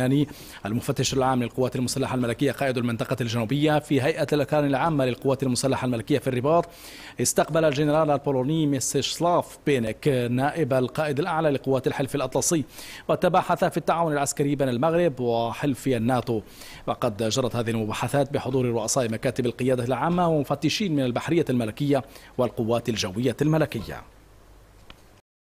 اللبناني المفتش العام للقوات المسلحة الملكية قائد المنطقة الجنوبية في هيئة الأركان العامة للقوات المسلحة الملكية في الرباط استقبل الجنرال البولوني ميسيشلاف بينك نائب القائد الأعلى لقوات الحلف الأطلسي وتباحث في التعاون العسكري بين المغرب وحلف الناتو وقد جرت هذه المباحثات بحضور رؤساء مكاتب القيادة العامة ومفتشين من البحرية الملكية والقوات الجوية الملكية